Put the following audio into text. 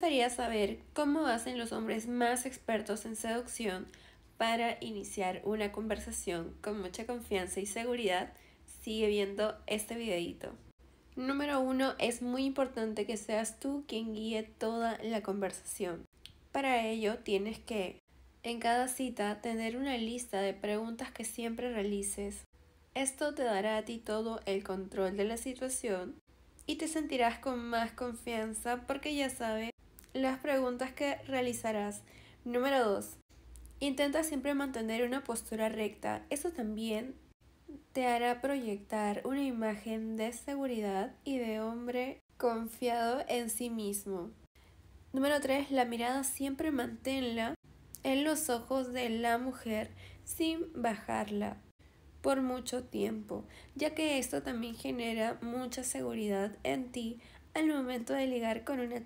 gustaría saber cómo hacen los hombres más expertos en seducción para iniciar una conversación con mucha confianza y seguridad. Sigue viendo este videito. Número 1. Es muy importante que seas tú quien guíe toda la conversación. Para ello tienes que, en cada cita, tener una lista de preguntas que siempre realices. Esto te dará a ti todo el control de la situación y te sentirás con más confianza porque ya sabes las preguntas que realizarás. Número 2. Intenta siempre mantener una postura recta. Eso también te hará proyectar una imagen de seguridad y de hombre confiado en sí mismo. Número 3. La mirada siempre manténla en los ojos de la mujer sin bajarla por mucho tiempo, ya que esto también genera mucha seguridad en ti al momento de ligar con una chica.